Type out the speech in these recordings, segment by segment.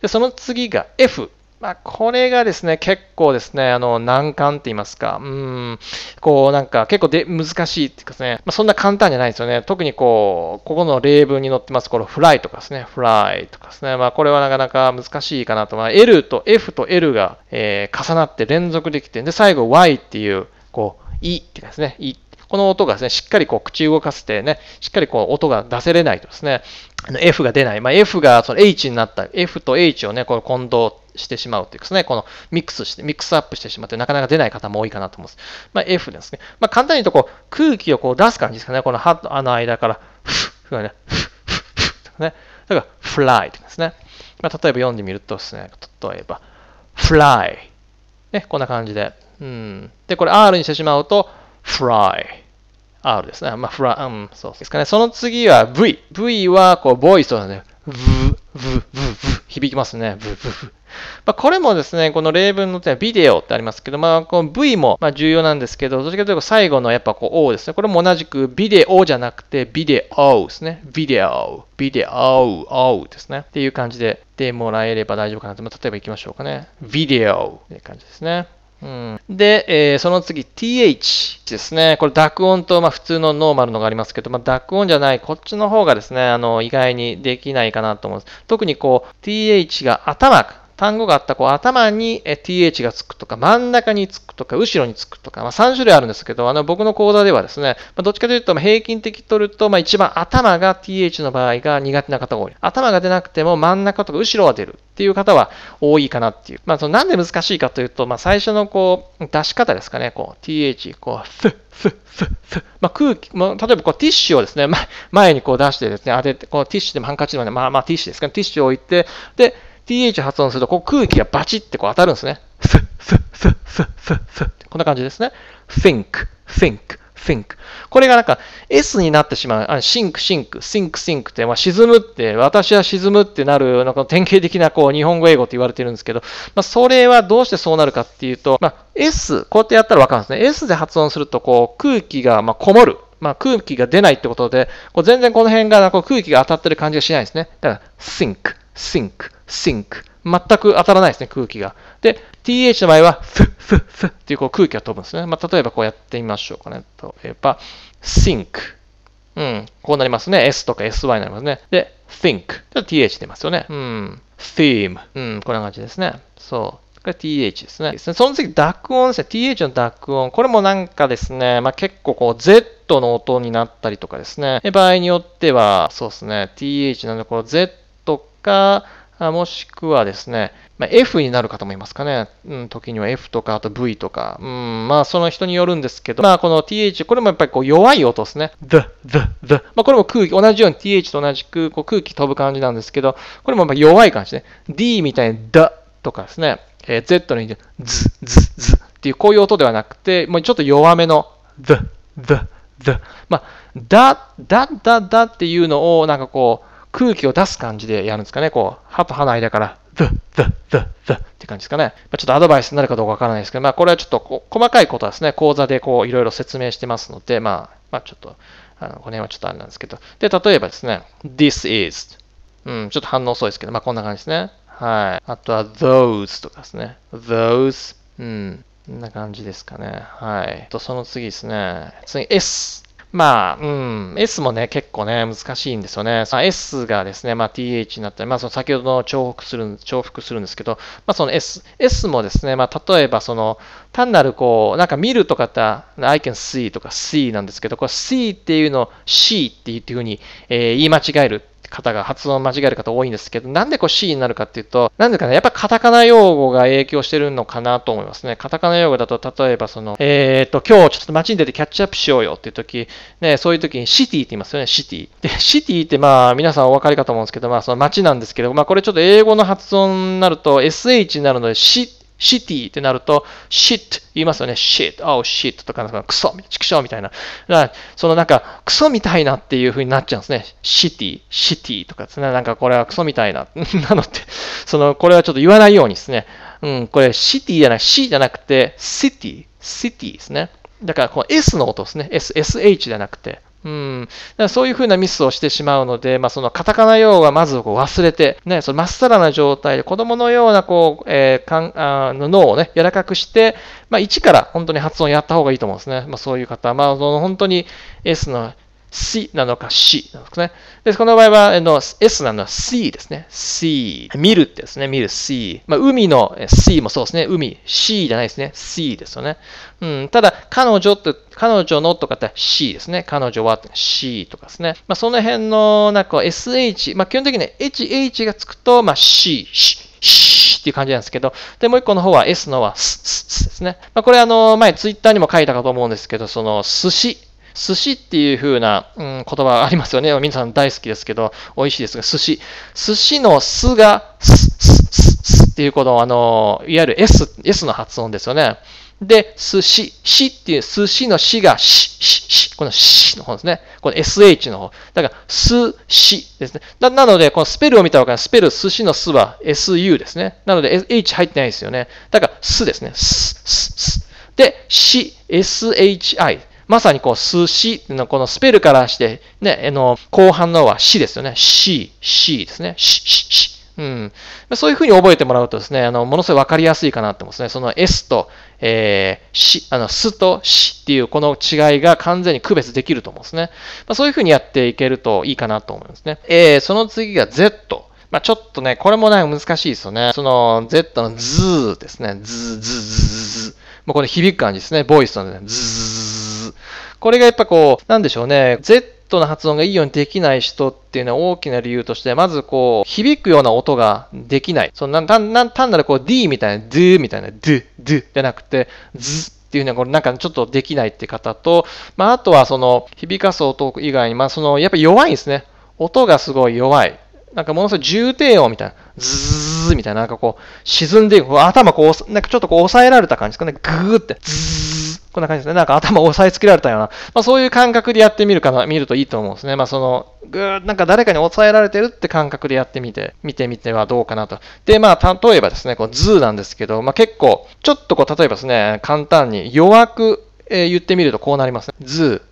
で、その次が F。まあ、これがですね、結構ですね、あの、難関って言いますか、うん、こう、なんか、結構で、難しいっていうかですね、まあ、そんな簡単じゃないんですよね。特にこう、ここの例文に載ってます、このフライとかですね、フライとかですね、まあ、これはなかなか難しいかなと。まあ、L と F と L が、えー、重なって連続できて、で、最後 Y っていう、こう、E ってですね、E っこの音がですね、しっかりこう口動かせてね、しっかりこう音が出せれないとですね、F が出ない。まあ、F がその H になった、F と H をね、この混同してしまうというですね、このミックスして、ミックスアップしてしまって、なかなか出ない方も多いかなと思うんです。まあ、F ですね。まあ、簡単に言うとこう、空気をこう出す感じですかね。この歯と歯の間から、ふがね、ふふふとかね。だから、フライとかですね。まあ、例えば読んでみるとですね、例えば、フライ。ね、こんな感じで。うん。で、これ R にしてしまうと、フライ。R ですね。まあ、フラ、うん、そうですかね。その次は V。V は、こう、ボイスとね、ブー、V、V、V、響きますね。ブー、ブまあ、これもですね、この例文のはビデオってありますけど、まあ、この V もま重要なんですけど、どちらかというと最後のやっぱこう O ですね。これも同じくビデオじゃなくてビデオですね。ビデオ、ビデオ、O ですね。っていう感じで言ってもらえれば大丈夫かなと。まあ、例えば行きましょうかね。ビデオっていう感じですね。うん、で、えー、その次 th ですね。これ濁音と、まあ、普通のノーマルのがありますけど、まあ、濁音じゃない、こっちの方がですね、あの意外にできないかなと思うんです。特にこう th が頭、単語があったこう頭に th がつくとか、真ん中につくとか、後ろにつくとか、まあ、3種類あるんですけど、あの僕の講座ではですね、まあ、どっちかというと平均的取ると、まあ、一番頭が th の場合が苦手な方が多い。頭が出なくても真ん中とか後ろは出るっていう方は多いかなっていう。まあ、そのなんで難しいかというと、まあ、最初のこう出し方ですかね、こう th、こう、ふふふふ。まあ、空気、まあ、例えばこうティッシュをですね、前にこう出してですね、当てて、こうティッシュでもハンカチでもね、まあまあティッシュですかね、ティッシュを置いて、で、TH 発音すると、こう空気がバチってこう当たるんですね。スッスッスッスッスッスッこんな感じですね。think, think, think. これがなんか S になってしまう。あ sink, sink, sink, s n って、まあ、沈むって、私は沈むってなる、なんか典型的なこう日本語英語って言われてるんですけど、まあ、それはどうしてそうなるかっていうと、まあ、S、こうやってやったらわかるんですね。S で発音すると、こう空気がまあこもる。まあ、空気が出ないってことで、こう全然この辺がこう空気が当たってる感じがしないですね。だから、sink, sink, sink 全く当たらないですね、空気が。で、th の場合は、ふ、ふ、ふっていうこう空気が飛ぶんですね。まあ、例えばこうやってみましょうかね。例えば、sink。うん、こうなりますね。s とか sy になりますね。で、think。th 出ますよね。うん、theme。うん、こんな感じですね。そう。これ th ですね。その次、濁音ですね。th の濁音。これもなんかですね、まあ、結構こう、z の音になったりとかですね。場合によっては、そうですね、th なので、この z か、もしくはですね、ま F になる方もいますかね。うん、時には F とか、あと V とか。うん、まあその人によるんですけど、まあこの TH、これもやっぱりこう弱い音ですね。ザ、ザ、ザ。まあこれも空気、同じように TH と同じくこう空気飛ぶ感じなんですけど、これもやっぱ弱い感じね。D みたいにダとかですね、えー、Z の意味でズ、ズ、ズっていうこういう音ではなくて、もうちょっと弱めのザ、ザ、ザ。まあ、だ、だ、ダ、ダっていうのをなんかこう、空気を出す感じでやるんですかね。こう、歯と歯の間から、ザッザッって感じですかね。まちょっとアドバイスになるかどうかわからないですけど、まあこれはちょっと細かいことはですね、講座でこういろいろ説明してますので、まあ、まあちょっと、あのこの辺はちょっとあれなんですけど。で、例えばですね、this is。うん、ちょっと反応遅いですけど、まあこんな感じですね。はい。あとは those とかですね。those。うん。こんな感じですかね。はい。と、その次ですね。次、S。まあ、うん、S もね、結構ね、難しいんですよね。S がですね、まあ、TH になったり、まあ、その先ほどの重複する、重複するんですけど、まあ、その S、S もですね、まあ、例えば、その、単なるこう、なんか見るとかって、I can see とか see なんですけど、これ see っていうのを C っていうふうに、えー、言い間違える。方が発音間違える方多いんですけど、なんでこう C になるかっていうと、なんでかね、やっぱカタカナ用語が影響してるのかなと思いますね。カタカナ用語だと、例えばその、えっ、と、今日ちょっと街に出てキャッチアップしようよっていう時、ね、そういう時にシティって言いますよね、シティ。で、シティってまあ、皆さんお分かりかと思うんですけど、まあ、その街なんですけど、まあ、これちょっと英語の発音になると SH になるので、シシティってなると、シット言いますよね。シット、o シ s h とか、クソ、チクショみたいな。だからそのなんか、クソみたいなっていう風になっちゃうんですね。シティ、シティとかですね。なんかこれはクソみたいな。なのって、その、これはちょっと言わないようにですね。うん、これシティじゃない、シじゃなくて、シティ、シティですね。だからこの S の音ですね。S、SH じゃなくて、うん、だからそういうふうなミスをしてしまうので、まあ、そのカタカナ用語はまずこう忘れて、ね、そのまっさらな状態で子供のようなこう、えー、かんあの脳を、ね、柔らかくして、まあ、一から本当に発音やった方がいいと思うんですね。まあ、そういう方、まあ、その本当に S の C なのか C なのかね。でこの場合は、の S なのは C ですね。C。見るってですね。見る C。まあ、海の C もそうですね。海。C じゃないですね。C ですよね。うん。ただ、彼女って、彼女のとかって C ですね。彼女は C とかですね。まあ、その辺の、なんか SH、まあ、基本的に HH がつくと、まあ C、C、C っていう感じなんですけど、で、もう一個の方は S のは S、S ですね。まあ、これあの、前ツイッターにも書いたかと思うんですけど、その、寿司寿司っていう風な、うん、言葉ありますよね。皆さん大好きですけど、美味しいですが、寿司。寿司のすが、す、す、す、すっていうこの、あの、いわゆる S、S の発音ですよね。で、寿司、しっていう、寿司のしが、し、し、し、このしの方ですね。この sh の方。だから、す、しですね。ななので、このスペルを見たらわかる。スペル、寿司のすは su ですね。なので、h 入ってないですよね。だから、すですね。す、す、す。で、し、shi。まさにこう、すしのこのスペルからして、ね、あの、後半のはしですよね。し、しですね。し、し、し。うん。そういうふうに覚えてもらうとですね、あの、ものすごいわかりやすいかなと思うんですね。その S と、えー、し、あの、すとしっていうこの違いが完全に区別できると思うんですね。まあ、そういうふうにやっていけるといいかなと思うんですね。えー、その次が Z。まあ、ちょっとね、これもね、難しいですよね。その、Z のズーですね。ズー、ズー、ズー、ズー。もうこれ響く感じですね。ボイスのね、ズー。これがやっぱこう、なんでしょうね、Z の発音がいいようにできない人っていうのは大きな理由として、まずこう、響くような音ができない。その単なるこう D みたいな、ドゥみたいな、ドゥ、ドゥじゃなくて、ズっていうのはこれなんかちょっとできないって方と、まああとはその響かす音以外に、まあそのやっぱ弱いんですね。音がすごい弱い。なんかものすごい重低音みたいな、ズズズみたいな、なんかこう、沈んでいく、頭こう、なんかちょっとこう抑えられた感じですかね。グーって、ズー。こんな感じですね。なんか頭を押さえつけられたような、まあ、そういう感覚でやってみるかな、見るといいと思うんですね。まあ、その、ぐー、なんか誰かに抑えられてるって感覚でやってみて、見てみてはどうかなと。で、まあ、例えばですね、このズーなんですけど、まあ、結構、ちょっとこう、例えばですね、簡単に弱く、えー、言ってみるとこうなります、ね。ズー。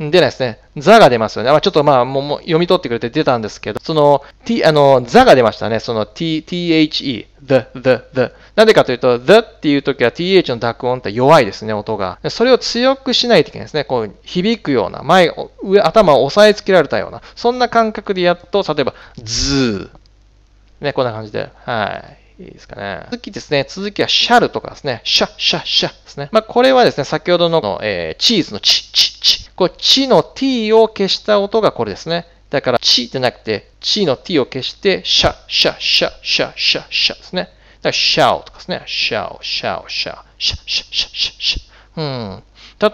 出ないですね。ザが出ますよね。あちょっとまあ、もう読み取ってくれて出たんですけど、その、t、あの、ザが出ましたね。その t, the, the, the. なんでかというと、the っていう時は th の濁音って弱いですね、音が。それを強くしないといけないですね。こう、響くような、前、上、頭を押さえつけられたような、そんな感覚でやっと、例えば、ズー。ね、こんな感じで。はい。いいですかね。続きですね。続きはシャルとかですね。シャ、シャ、シャですね。まあ、これはですね、先ほどの、えー、チーズのチ、チ、チこれ、チの t を消した音がこれですね。だから、チってなくて、チの t を消して、シャ、シャ、シャ、シャ、シャ、シャですね。だから、シャオとかですね。シャオ、シャオ、シャオ、シャ、シャ、シャ、シャ、シャ。うん。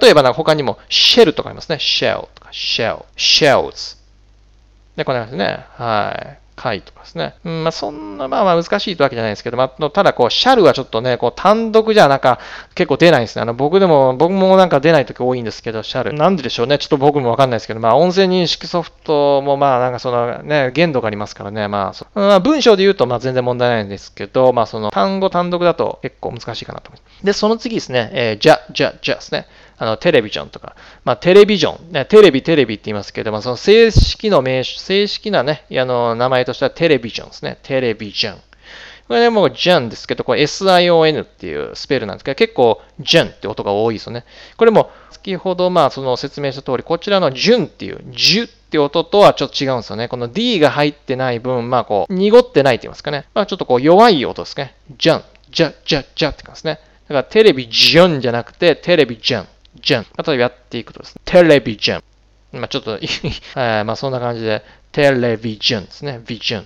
例えば、他にも、シェルとかありますね。シェルとか、シェル、シェルズ。で、こんな感じですね。はい。回とかですね。うん、まあ、そんな、まあまあ難しいわけじゃないですけど、まあ、ただこう、シャルはちょっとね、こう、単独じゃなんか結構出ないんですね。あの、僕でも、僕もなんか出ない時多いんですけど、シャル。なんででしょうね。ちょっと僕もわかんないですけど、まあ、音声認識ソフトもまあ、なんかそのね、限度がありますからね、まあ、まあ、文章で言うとまあ全然問題ないんですけど、まあ、その単語単独だと結構難しいかなと思います。で、その次ですね、えー、じゃ、じゃ、じゃですね。あの、テレビジョンとか、まあ、テレビジョン、ね、テレビ、テレビって言いますけども、その正式の名詞、正式なね、あの、名前としてはテレビジョンですね。テレビジョン。これね、もう、ジャンですけど、これ SION っていうスペルなんですけど、結構、ジャンって音が多いですよね。これも、先ほど、まあ、その説明した通り、こちらのジュンっていう、ジュって音とはちょっと違うんですよね。この D が入ってない分、まあ、こう、濁ってないって言いますかね。まあ、ちょっとこう、弱い音ですね。ジャン、ジャ、ジャ、ジャって感じですね。だから、テレビジョンじゃなくて、テレビジャン。ジョン。あとやっていくとですね、テレビジョン。まあ、ちょっと まあ、そんな感じで、テレビジョンですね、ビジョン。